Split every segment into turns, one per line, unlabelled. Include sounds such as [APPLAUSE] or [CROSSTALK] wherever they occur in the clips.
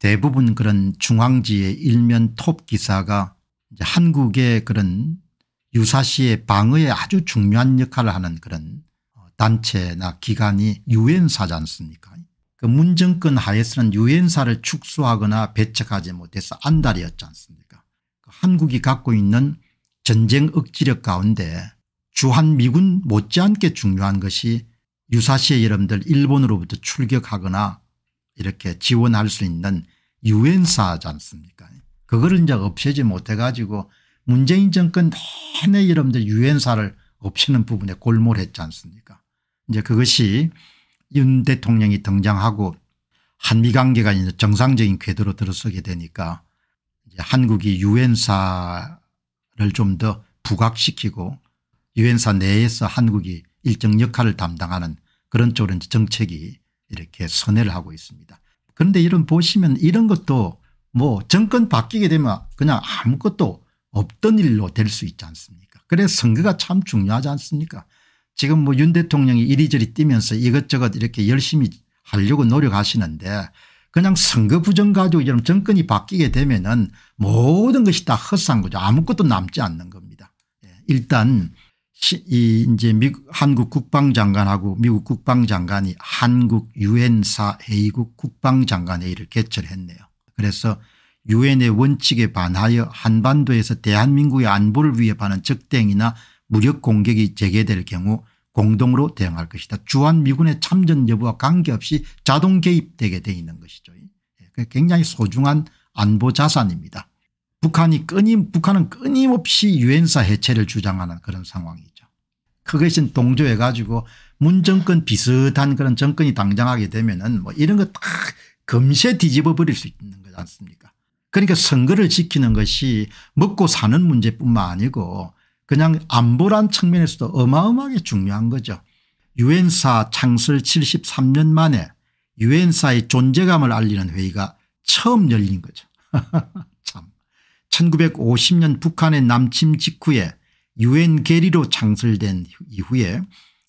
대부분 그런 중앙지의 일면 톱 기사가 한국의 그런 유사시의 방어에 아주 중요한 역할을 하는 그런 어, 단체나 기관이 유엔사지 않습니까 그 문정권 하에서는 유엔사를 축소하거나 배척하지 못해서 안달이었지 않습니까 그 한국이 갖고 있는 전쟁 억지력 가운데 주한미군 못지않게 중요한 것이 유사시의 여러분들 일본으로부터 출격하거나 이렇게 지원할 수 있는 유엔사지 않습니까 그거를 이제 없애지 못해 가지고 문재인 정권 내내 여러분들 유엔사를 없애는 부분에 골몰했지 않습니까 이제 그것이 윤 대통령이 등장하고 한미 관계가 이제 정상적인 궤도로 들어서게 되니까 한국이 유엔사를 좀 더 부각시키고 유엔사 내에서 한국이 일정 역할을 담당하는 그런 쪽으로 정책이 이렇게 선회를 하고 있습니다. 그런데 이런 보시면 이런 것도 뭐 정권 바뀌게 되면 그냥 아무것도 없던 일로 될 수 있지 않습니까 그래서 선거가 참 중요하지 않습니까 지금 뭐 윤 대통령이 이리저리 뛰면서 이것저것 이렇게 열심히 하려고 노력하시는데 그냥 선거 부정 가지고 이런 정권이 바뀌게 되면 은 모든 것이 다 헛산 거죠 아무것도 남지 않는 겁니다. 예, 일단 이 이제 미국 한국 국방장관하고 미국 국방장관이 한국 유엔사 회의국 국방장관회의를 개최했네요. 그래서 유엔의 원칙에 반하여 한반도에서 대한민국의 안보를 위협하는 적대행위나 무력 공격이 재개될 경우 공동으로 대응할 것이다. 주한 미군의 참전 여부와 관계없이 자동 개입되게 돼 있는 것이죠. 예, 굉장히 소중한 안보 자산입니다. 북한이 끊임 북한은 끊임없이 유엔사 해체를 주장하는 그런 상황이죠. 그것은 동조해 가지고 문정권 비슷한 그런 정권이 당장하게 되면은 뭐 이런 거 다 금세 뒤집어 버릴 수 있는 거지 않습니까 그러니까 선거를 지키는 것이 먹고 사는 문제뿐만 아니고 그냥 안보란 측면에서도 어마어마하게 중요한 거죠. 유엔사 창설 73년 만에 유엔사의 존재감을 알리는 회의가 처음 열린 거죠. [LAUGHS] 1950년 북한의 남침 직후에 유엔 계리로 창설된 이후에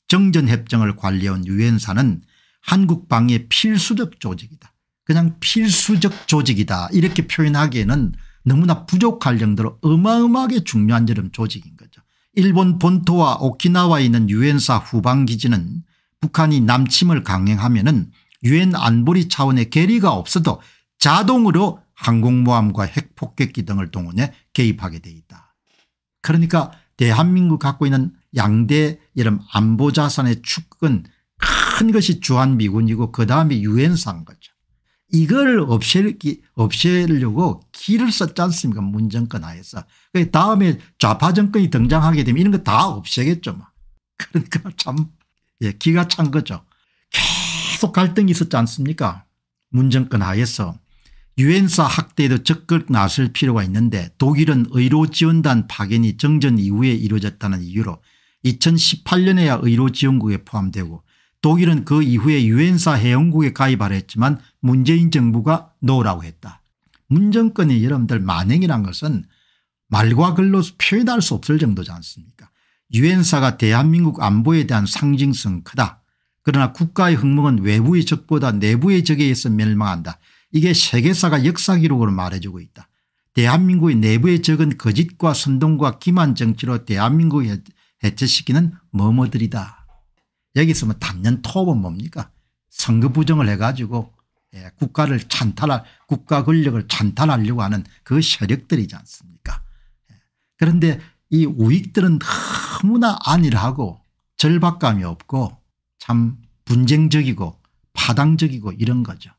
정전협정을 관리해온 유엔사는 한국 방위의 필수적 조직이다. 그냥 필수적 조직이다 이렇게 표현하기에는 너무나 부족할 정도로 어마어마하게 중요한 여름 조직인 거죠. 일본 본토와 오키나와에 있는 유엔사 후방기지는 북한이 남침을 강행하면 은 유엔 안보리 차원의 계리가 없어도 자동으로 항공모함과 핵폭격기 등을 동원해 개입하게 돼 있다. 그러니까 대한민국 갖고 있는 양대 이런 안보자산의 축은 큰 것이 주한미군이고 그 다음에 유엔산 거죠. 이걸 없애기, 없애려고 길을 썼지 않습니까 문정권 하에서. 그 다음에 좌파정권이 등장하게 되면 이런 거 다 없애겠죠. 뭐. [LAUGHS] 그러니까 참 예, 기가 찬 거죠. 계속 갈등이 있었지 않습니까 문정권 하에서. 유엔사 학대에도 적극 나설 필요가 있는데 독일은 의료지원단 파견이 정전 이후에 이루어졌다는 이유로 2018년에야 의료지원국에 포함되고 독일은 그 이후에 유엔사 회원국에 가입하려 했지만 문재인 정부가 노라고 했다. 문정권의 여러분들 만행이란 것은 말과 글로 표현할 수 없을 정도지 않습니까 유엔사가 대한민국 안보에 대한 상징성 크다. 그러나 국가의 흥망은 외부의 적보다 내부의 적에 의해서 멸망한다. 이게 세계사가 역사 기록으로 말해주고 있다. 대한민국의 내부에 적은 거짓과 선동과 기만 정치로 대한민국을 해체시키는 머머들이다. 여기서 뭐 단연 톱은 뭡니까 선거 부정을 해가지고 예, 국가를 찬탈할 국가 권력을 찬탈하려고 하는 그 세력들이지 않습니까 예. 그런데 이 우익들은 너무나 안일하고 절박감이 없고 참 분쟁적이고 파당적이고 이런 거죠.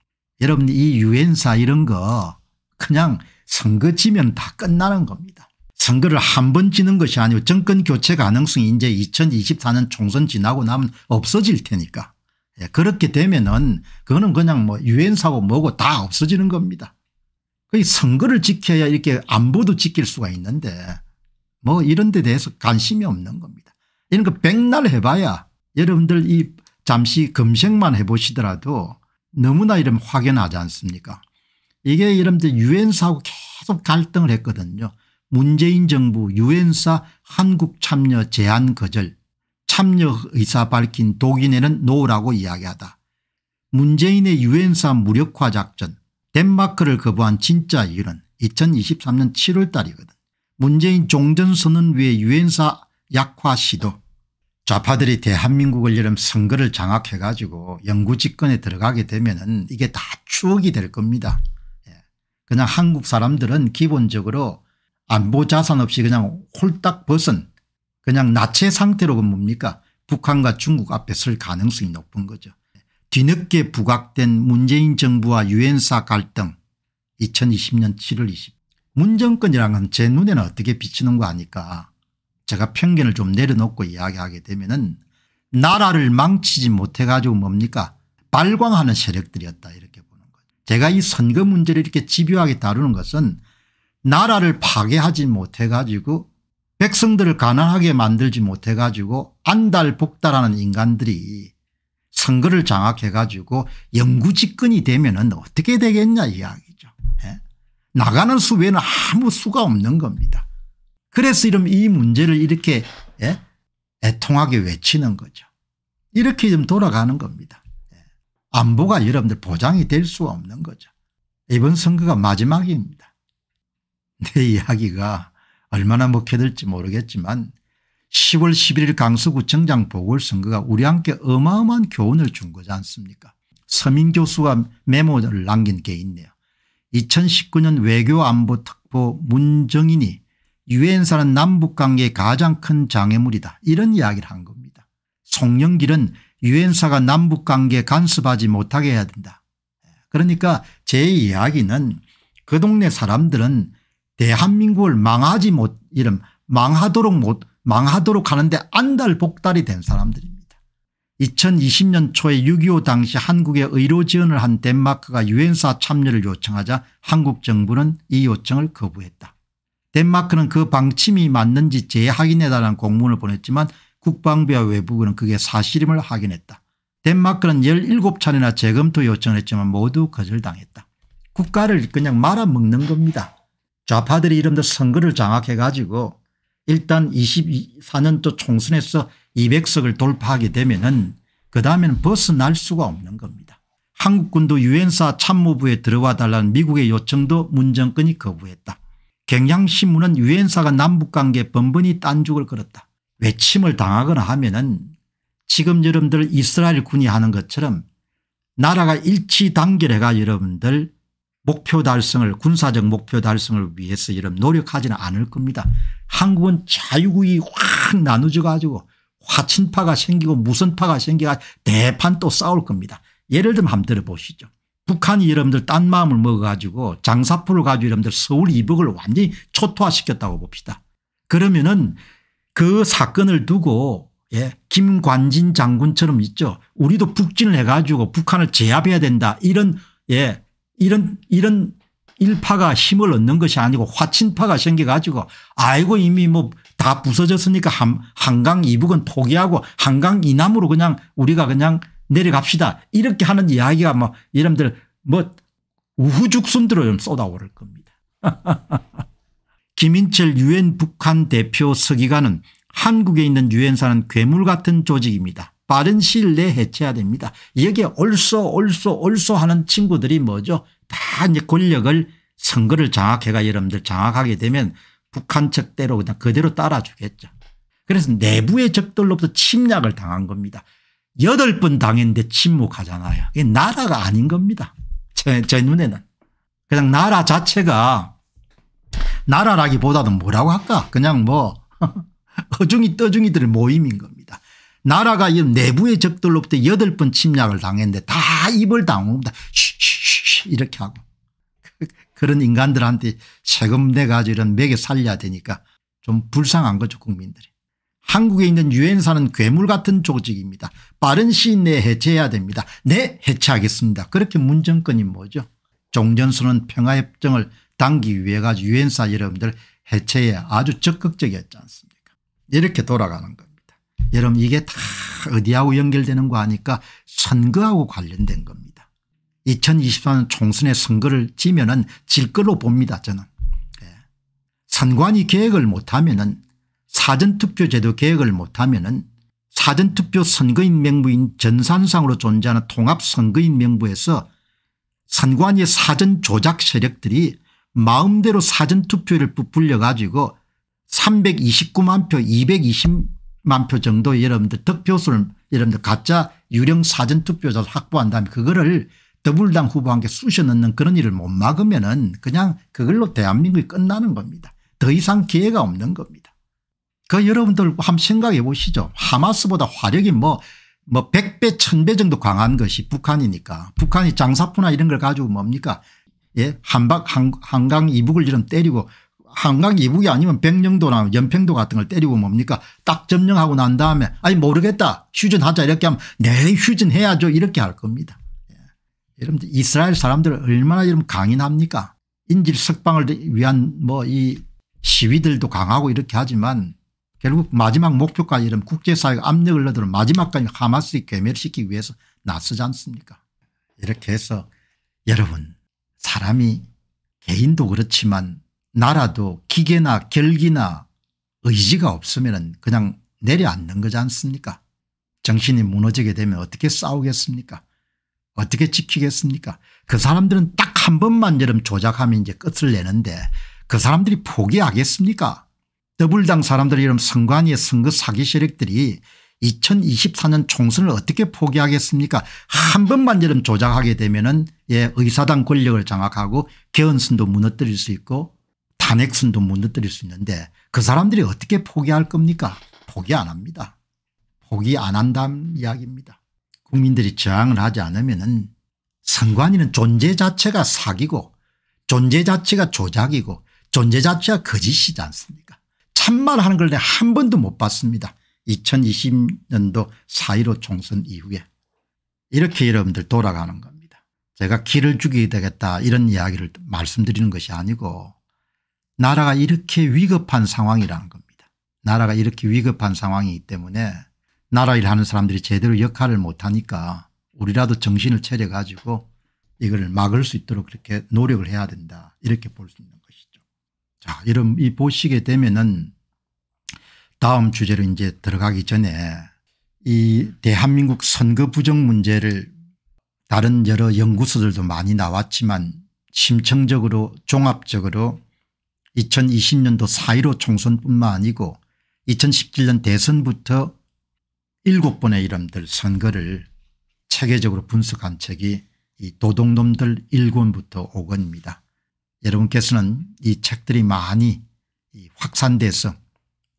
여러분 이 유엔사 이런 거 그냥 선거 지면 다 끝나는 겁니다. 선거를 한 번 지는 것이 아니고 정권 교체 가능성이 이제 2024년 총선 지나고 나면 없어질 테니까. 예, 그렇게 되면은 그거는 그냥 뭐 유엔사고 뭐고 다 없어지는 겁니다. 그게 선거를 지켜야 이렇게 안보도 지킬 수가 있는데 뭐 이런 데 대해서 관심이 없는 겁니다. 이런 거 백날 해봐야 여러분들 이 잠시 검색만 해보시더라도 너무나 이름 확연하지 않습니까 이게 여러분들 유엔사하고 계속 갈등을 했거든요. 문재인 정부 유엔사 한국 참여 제한 거절 참여 의사 밝힌 독일에는 노라고 이야기하다. 문재인의 유엔사 무력화 작전 덴마크를 거부한 진짜 이유는 2023년 7월 달이거든. 문재인 종전선언 위에 유엔사 약화 시도 좌파들이 대한민국을 이름 선거를 장악해 가지고 영구집권에 들어가게 되면 은 이게 다 추억이 될 겁니다. 예. 그냥 한국 사람들은 기본적으로 안보 자산 없이 그냥 홀딱 벗은 그냥 나체 상태로 그 뭡니까 북한과 중국 앞에 설 가능성이 높은 거죠. 예. 뒤늦게 부각된 문재인 정부와 유엔사 갈등 2020년 7월 20일 문정권이란건 제 눈에는 어떻게 비치는 거 아니까 제가 편견을 좀 내려놓고 이야기하게 되면은 나라를 망치지 못해 가지고 뭡니까 발광하는 세력들이었다 이렇게 보는 거죠. 제가 이 선거 문제를 이렇게 집요하게 다루는 것은 나라를 파괴하지 못해 가지고 백성들을 가난하게 만들지 못해 가지고 안달복달하는 인간들이 선거를 장악해 가지고 영구집권이 되면 은 어떻게 되겠냐 이야기죠. 예? 나가는 수 외에는 아무 수가 없는 겁니다. 그래서 이런 이 문제를 이렇게 예? 애통하게 예, 외치는 거죠. 이렇게 좀 돌아가는 겁니다. 예. 안보가 여러분들 보장이 될 수 없는 거죠. 이번 선거가 마지막입니다. 내 이야기가 얼마나 먹혀들지 모르겠지만 10월 11일 강서구청장 보궐선거가 우리 함께 어마어마한 교훈을 준 거지 않습니까 서민교수가 메모를 남긴 게 있네요. 2019년 외교안보특보 문정인이 유엔사는 남북관계의 가장 큰 장애물이다 이런 이야기를 한 겁니다. 송영길은 유엔사가 남북관계에 간섭하지 못하게 해야 된다. 그러니까 제 이야기는 그 동네 사람들은 대한민국을 망하지 못 이름 망하도록 못 망하도록 하는데 안달복달이 된 사람들입니다. 2020년 초에 6.25 당시 한국에 의료 지원을 한 덴마크가 유엔사 참여를 요청하자 한국 정부는 이 요청을 거부했다. 덴마크는 그 방침이 맞는지 재확인해달라는 공문을 보냈지만 국방부와 외부부는 그게 사실임을 확인했다. 덴마크는 17차례나 재검토 요청을 했지만 모두 거절당했다. 국가를 그냥 말아먹는 겁니다. 좌파들이 이름도 선거를 장악해 가지고 일단 24년도 총선에서 200석을 돌파하게 되면 은그 다음에는 벗어날 수가 없는 겁니다. 한국군도 유엔사 참모부에 들어와 달라는 미국의 요청도 문정권이 거부했다. 경향신문은 유엔사가 남북관계 번번이 딴죽을 걸었다. 외침을 당하거나 하면 은 지금 여러분들 이스라엘 군이 하는 것처럼 나라가 일치단결해가 여러분들 목표 달성을 군사적 목표 달성을 위해서 이런 노력하지는 않을 겁니다. 한국은 자유국이 확 나누져 가지고 화친파가 생기고 무선파가 생겨가 대판 또 싸울 겁니다. 예를 들면 한번 들어보시죠. 북한이 여러분들 딴 마음을 먹어가지고 장사포를 가지고 여러분들 서울 이북을 완전히 초토화시켰다고 봅시다. 그러면은 그 사건을 두고 예, 김관진 장군처럼 있죠. 우리도 북진을 해가지고 북한을 제압해야 된다. 이런 예, 이런 이런 일파가 힘을 얻는 것이 아니고 화친파가 생겨가지고 아이고 이미 뭐 다 부서졌으니까 한강 이북은 포기하고 한강 이남으로 그냥 우리가 그냥 내려갑시다. 이렇게 하는 이야기가 뭐 여러분들 뭐 우후죽순대로 좀 쏟아오를 겁니다. [LAUGHS] 김인철 유엔 북한 대표 서기관은 한국에 있는 유엔사는 괴물 같은 조직입니다. 빠른 시일 내에 해체해야 됩니다. 여기에 올소 올소 올소 하는 친구들이 뭐죠 다 이제 권력을 선거를 장악해가 여러분들 장악하게 되면 북한 측대로 그냥 그대로 따라주겠죠. 그래서 내부의 적들로부터 침략을 당한 겁니다. 여덟 번 당했는데 침묵하잖아요. 이게 나라가 아닌 겁니다. 제, 제 눈에는. 그냥 나라 자체가 나라라기보다는 뭐라고 할까 그냥 뭐 [LAUGHS] 어중이 떠중이들의 모임인 겁니다. 나라가 내부의 적들로부터 여덟 번 침략을 당했는데 다 입을 다물니다 이렇게 하고 그, 그런 인간들한테 세금 내가 이런 먹여 살려야 되니까 좀 불쌍한 거죠 국민들이. 한국에 있는 유엔사는 괴물 같은 조직입니다. 빠른 시일 내에 해체해야 됩니다. 네 해체하겠습니다. 그렇게 문정권이 뭐죠 종전선언 평화협정을 당기 위해 가지고 유엔사 여러분들 해체에 아주 적극적이었지 않습니까 이렇게 돌아가는 겁니다. 여러분 이게 다 어디하고 연결되는 거 아니까 선거하고 관련된 겁니다. 2024년 총선에 선거를 지면 은질 걸로 봅니다 저는. 예. 선관위 계획을 못하면 은 사전투표 제도 개혁을 못하면 사전투표 선거인 명부인 전산상으로 존재하는 통합선거인 명부에서 선관위의 사전 조작 세력들이 마음대로 사전투표를 부풀려 가지고 329만 표 220만 표 정도 여러분들 득표수를 여러분들 가짜 유령 사전투표자를 확보한 다음에 그거를 더불당 후보한테 쑤셔 넣는 그런 일을 못 막으면 은 그냥 그걸로 대한민국이 끝나는 겁니다. 더 이상 기회가 없는 겁니다. 그 여러분들 한번 생각해 보시죠. 하마스보다 화력이 뭐, 뭐 100배 1000배 정도 강한 것이 북한이니까 북한이 장사포나 이런 걸 가지고 뭡니까 예 한박 한강 이북을 이런 때리고 한강 이북이 아니면 백령도나 연평도 같은 걸 때리고 뭡니까 딱 점령하고 난 다음에 아니 모르겠다 휴전하자 이렇게 하면 네 휴전해야죠 이렇게 할 겁니다. 예. 여러분들 이스라엘 사람들 얼마나 이런 강인합니까 인질 석방을 위한 뭐 이 시위들도 강하고 이렇게 하지만 결국 마지막 목표까지 이런 국제사회가 압력을 넣어도 마지막까지 하마스를 괴멸시키기 위해서 나서지 않습니까 이렇게 해서 여러분 사람이 개인도 그렇지만 나라도 기계나 결기나 의지가 없으면 그냥 내려앉는 거지 않습니까 정신이 무너지게 되면 어떻게 싸우겠습니까 어떻게 지키겠습니까 그 사람들은 딱 한 번만 여러분 조작하면 이제 끝을 내는데 그 사람들이 포기하겠습니까 더불당 사람들의 이름 선관위의 선거 사기 세력들이 2024년 총선을 어떻게 포기하겠습니까 한 번만 이름 조작하게 되면 은 예, 의사당 권력을 장악하고 개헌순도 무너뜨릴 수 있고 탄핵순도 무너뜨릴 수 있는데 그 사람들이 어떻게 포기할 겁니까 포기 안 합니다. 포기 안 한다는 이야기입니다. 국민들이 저항을 하지 않으면 은 선관위는 존재 자체가 사기고 존재 자체가 조작이고 존재 자체가 거짓이지 않습니까 참말 하는 걸 내가 한 번도 못 봤습니다. 2020년도 4.15 총선 이후에 이렇게 여러분들 돌아가는 겁니다. 제가 길을 죽이게 되겠다 이런 이야기를 말씀드리는 것이 아니고 나라가 이렇게 위급한 상황이라는 겁니다. 나라가 이렇게 위급한 상황이기 때문에 나라 일하는 사람들이 제대로 역할을 못하니까 우리라도 정신을 차려가지고 이걸 막을 수 있도록 그렇게 노력을 해야 된다 이렇게 볼 수 있는 것이죠. 자, 이런, 이 보시게 되면은 다음 주제로 이제 들어가기 전에 이 대한민국 선거 부정 문제를 다른 여러 연구소들도 많이 나왔지만 심층적으로 종합적으로 2020년도 4.15 총선뿐만 아니고 2017년 대선부터 7번의 이름들 선거를 체계적으로 분석한 책이 이 도둑놈들 1권부터 5권입니다. 여러분께서는 이 책들이 많이 확산돼서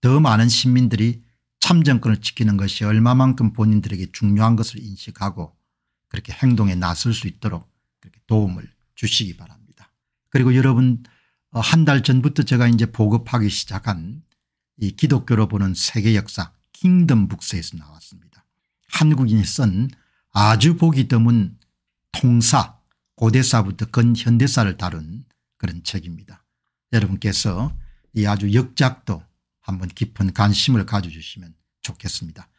더 많은 시민들이 참정권을 지키는 것이 얼마만큼 본인들에게 중요한 것을 인식하고 그렇게 행동에 나설 수 있도록 그렇게 도움을 주시기 바랍니다. 그리고 여러분 어, 한달 전부터 제가 이제 보급하기 시작한 이 기독교로 보는 세계 역사 킹덤 북스에서 나왔습니다. 한국인이 쓴 아주 보기 드문 통사 고대사부터 근현대사를 다룬 그런 책입니다. 여러분께서 이 아주 역작도 한번 깊은 관심을 가져주시면 좋겠습니다.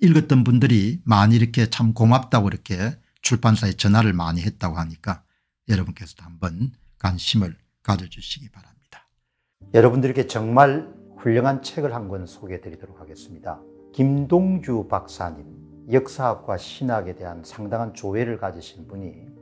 읽었던 분들이 많이 이렇게 참 고맙다고 이렇게 출판사에 전화를 많이 했다고 하니까 여러분께서도 한번 관심을 가져주시기 바랍니다. 여러분들께 정말 훌륭한 책을 한 권 소개해 드리도록 하겠습니다. 김동주 박사님, 역사학과 신학에 대한 상당한 조예를 가지신 분이